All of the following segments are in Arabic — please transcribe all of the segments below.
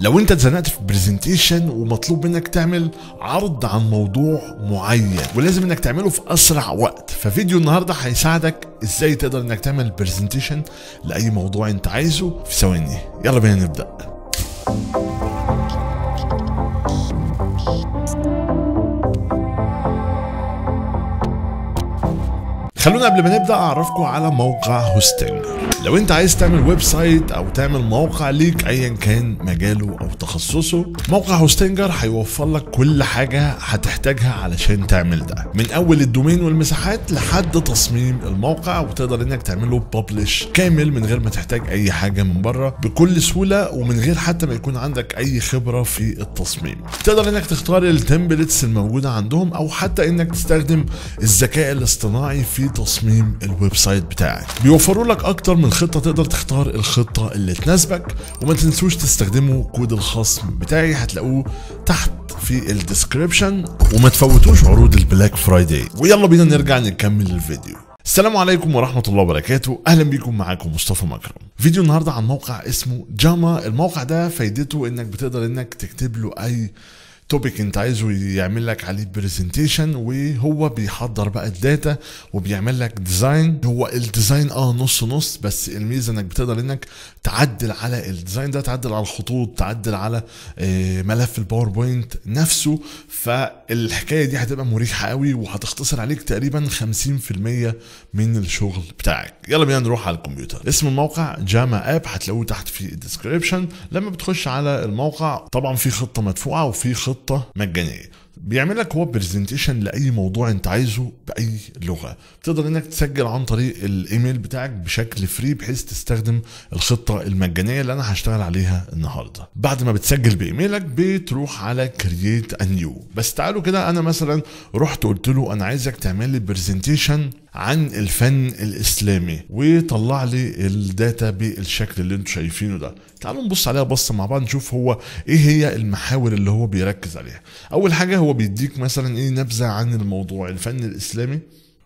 لو انت اتزنقت في برزنتيشن ومطلوب منك تعمل عرض عن موضوع معين ولازم انك تعمله في اسرع وقت ففيديو النهارده هيساعدك ازاي تقدر انك تعمل برزنتيشن لاي موضوع انت عايزه في ثواني يلا بينا نبدا خلونا قبل ما نبدا اعرفكم على موقع هوستنج لو انت عايز تعمل ويب سايت او تعمل موقع ليك ايا كان مجاله او تخصصه موقع هوستنجر هيوفر لك كل حاجه هتحتاجها علشان تعمل ده من اول الدومين والمساحات لحد تصميم الموقع وتقدر انك تعمله ببلش كامل من غير ما تحتاج اي حاجه من بره بكل سهوله ومن غير حتى ما يكون عندك اي خبره في التصميم تقدر انك تختار التمبلتس الموجوده عندهم او حتى انك تستخدم الذكاء الاصطناعي في في تصميم الويب سايت بتاعك بيوفروا لك اكتر من خطه تقدر تختار الخطه اللي تناسبك وما تنسوش تستخدموا كود الخصم بتاعي هتلاقوه تحت في الديسكريبشن وما تفوتوش عروض البلاك فرايداي ويلا بينا نرجع نكمل الفيديو السلام عليكم ورحمة الله وبركاته أهلا بيكم معاكم مصطفى مكرم فيديو النهاردة عن موقع اسمه جاما الموقع ده فايدته انك بتقدر انك تكتب له اي توبيك انت عايزه يعمل لك عليه برزنتيشن وهو بيحضر بقى الداتا وبيعمل لك ديزاين هو الديزاين اه نص نص بس الميزه انك بتقدر انك تعدل على الديزاين ده تعدل على الخطوط تعدل على آه، ملف الباوربوينت نفسه فالحكايه دي هتبقى مريحه قوي وهتختصر عليك تقريبا 50% من الشغل بتاعك يلا بينا نروح على الكمبيوتر اسم الموقع جاما اب هتلاقوه تحت في الديسكريبشن لما بتخش على الموقع طبعا في خطه مدفوعه وفي خطه خطه مجانيه بيعمل لك هو برزنتيشن لاي موضوع انت عايزه باي لغه تقدر انك تسجل عن طريق الايميل بتاعك بشكل فري بحيث تستخدم الخطه المجانيه اللي انا هشتغل عليها النهارده بعد ما بتسجل بايميلك بتروح على كرييت انيو بس تعالوا كده انا مثلا رحت قلت له انا عايزك تعمل لي برزنتيشن عن الفن الاسلامي وطلع لي الداتا بالشكل اللي انتم شايفينه ده تعالوا نبص عليها بصه مع بعض نشوف هو ايه هي المحاور اللي هو بيركز عليها اول حاجه هو بيديك مثلا ايه نبذه عن الموضوع الفن الاسلامي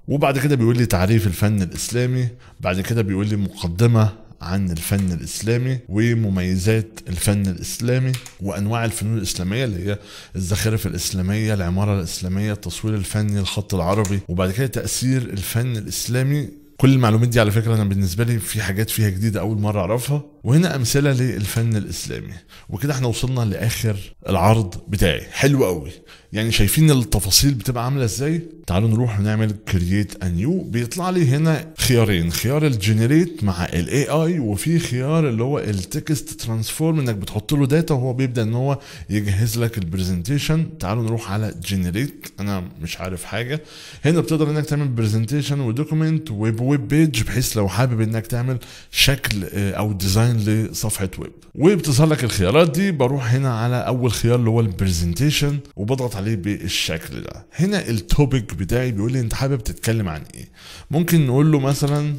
وبعد كده بيقول لي تعريف الفن الاسلامي بعد كده بيقول لي مقدمه عن الفن الاسلامي ومميزات الفن الاسلامي وانواع الفنون الاسلاميه اللي هي الزخارف الاسلاميه، العماره الاسلاميه، التصوير الفني، الخط العربي وبعد كده تاثير الفن الاسلامي كل المعلومات دي على فكره انا بالنسبه لي في حاجات فيها جديده اول مره اعرفها وهنا امثله للفن الاسلامي وكده احنا وصلنا لاخر العرض بتاعي حلو قوي يعني شايفين التفاصيل بتبقى عامله ازاي تعالوا نروح ونعمل كرييت انيو بيطلع لي هنا خيارين خيار الجنريت مع الاي اي وفي خيار اللي هو التكست ترانسفورم انك بتحط له داتا وهو بيبدا ان هو يجهز لك البرزنتيشن تعالوا نروح على جنريت انا مش عارف حاجه هنا بتقدر انك تعمل برزنتيشن ودوكيمنت ويب ويب بيج بحيث لو حابب انك تعمل شكل آه، او ديزاين ديزاين لصفحه ويب وبتظهر لك الخيارات دي بروح هنا على اول خيار اللي هو البرزنتيشن وبضغط عليه بالشكل ده هنا التوبيك بتاعي بيقول لي انت حابب تتكلم عن ايه ممكن نقول له مثلا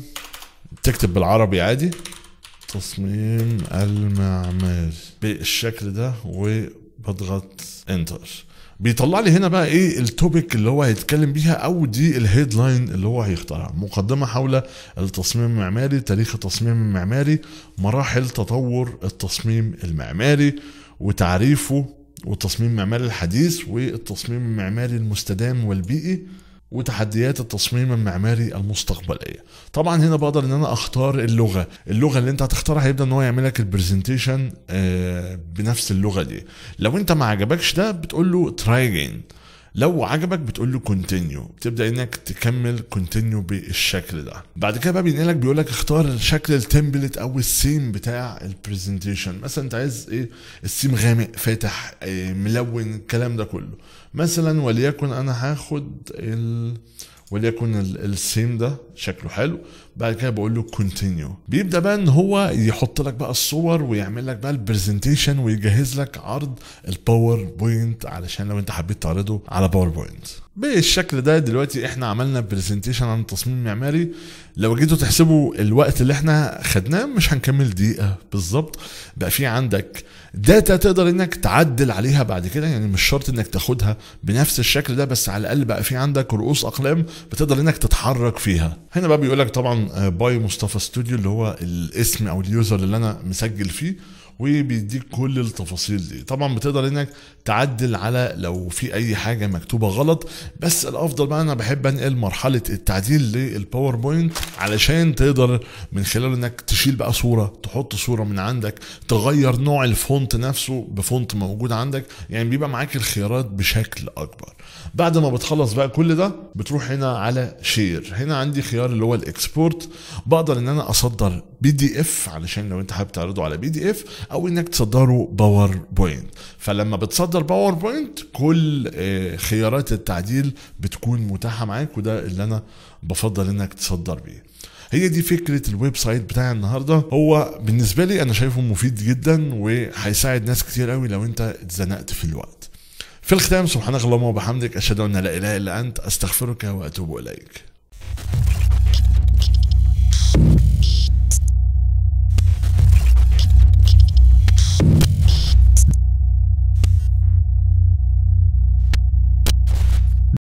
تكتب بالعربي عادي تصميم المعماري بالشكل ده وبضغط انتر بيطلع لي هنا بقى ايه التوبيك اللي هو هيتكلم بيها او دي الهيد لاين اللي هو هيختارها مقدمه حول التصميم المعماري تاريخ التصميم المعماري مراحل تطور التصميم المعماري وتعريفه والتصميم المعماري الحديث والتصميم المعماري المستدام والبيئي وتحديات التصميم المعماري المستقبليه طبعا هنا بقدر ان انا اختار اللغه اللغه اللي انت هتختارها هيبدا ان هو يعمل لك البرزنتيشن آه، بنفس اللغه دي لو انت ما عجبكش ده بتقول له تراي لو عجبك بتقول له كونتينيو بتبدا انك تكمل كونتينيو بالشكل ده بعد كده بقى بينقلك بيقول لك اختار شكل التمبلت او السيم بتاع البرزنتيشن مثلا انت عايز ايه السيم غامق فاتح إيه ملون الكلام ده كله مثلا وليكن انا هاخد ال... وليكن السين ده شكله حلو بعد كده بقول له كونتينيو بيبدا بقى ان هو يحط لك بقى الصور ويعمل لك بقى البرزنتيشن ويجهز لك عرض الباوربوينت علشان لو انت حبيت تعرضه على باوربوينت بالشكل ده دلوقتي احنا عملنا برزنتيشن عن التصميم المعماري لو جيتوا تحسبوا الوقت اللي احنا خدناه مش هنكمل دقيقه بالظبط بقى في عندك داتا تقدر انك تعدل عليها بعد كده يعني مش شرط انك تاخدها بنفس الشكل ده بس على الاقل بقى في عندك رؤوس اقلام بتقدر انك تتحرك فيها هنا بقى بيقول لك طبعا آه، باي مصطفى ستوديو اللي هو الاسم او اليوزر اللي انا مسجل فيه وبيديك كل التفاصيل دي طبعا بتقدر انك تعدل على لو في اي حاجه مكتوبه غلط بس الافضل بقى انا بحب انقل مرحله التعديل للباوربوينت علشان تقدر من خلال انك تشيل بقى صوره تحط صوره من عندك تغير نوع الفونت نفسه بفونت موجود عندك يعني بيبقى معاك الخيارات بشكل اكبر بعد ما بتخلص بقى كل ده بتروح هنا على شير هنا عندي خيار اللي هو الاكسبورت بقدر ان انا اصدر بي دي اف علشان لو انت حابب تعرضه على بي دي اف او انك تصدره باوربوينت فلما بتصدر باوربوينت كل آه، خيارات التعديل بتكون متاحه معاك وده اللي انا بفضل انك تصدر بيه هي دي فكرة الويب سايت بتاع النهاردة هو بالنسبة لي أنا شايفه مفيد جدا وهيساعد ناس كتير قوي لو أنت اتزنقت في الوقت في الختام سبحانك اللهم وبحمدك أشهد أن لا إله إلا أنت أستغفرك وأتوب إليك